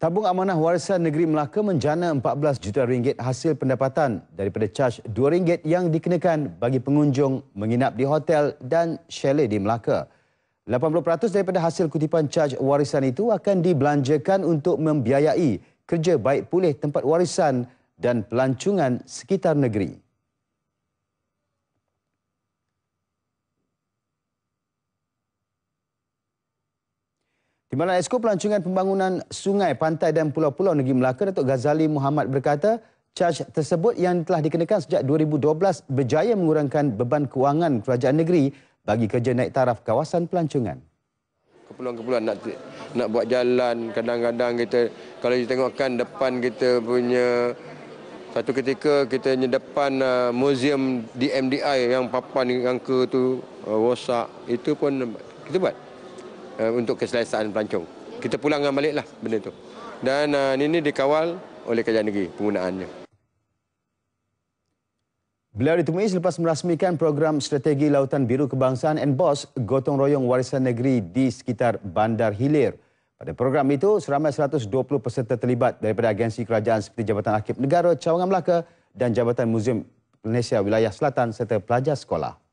Tabung Amanah Warisan Negeri Melaka menjana 14 juta ringgit hasil pendapatan daripada caj rm ringgit yang dikenakan bagi pengunjung menginap di hotel dan chalet di Melaka. 80% daripada hasil kutipan caj warisan itu akan dibelanjakan untuk membiayai kerja baik pulih tempat warisan dan pelancongan sekitar negeri. Di mana esko pelancongan pembangunan sungai, pantai dan pulau-pulau negeri Melaka, Datuk Ghazali Muhammad berkata, caj tersebut yang telah dikenakan sejak 2012 berjaya mengurangkan beban kewangan kerajaan negeri bagi kerja naik taraf kawasan pelancongan. Kepulauan-kepulauan nak nak buat jalan, kadang-kadang kita, kalau kita tengokkan depan kita punya, satu ketika kita punya depan uh, muzium di MDI yang papan yang ke tu uh, rosak, itu pun kita buat. Eh, untuk keselesaan pelancong. Kita pulang dengan baliklah benda tu. Dan uh, ini dikawal oleh kerajaan negeri penggunaannya. Beliau ditemui selepas merasmikan program strategi Lautan Biru Kebangsaan bos Gotong Royong Warisan Negeri di sekitar Bandar Hilir. Pada program itu, seramai 120 peserta terlibat daripada agensi kerajaan seperti Jabatan Akib Negara, Cawangan Melaka dan Jabatan Muzium Malaysia Wilayah Selatan serta pelajar sekolah.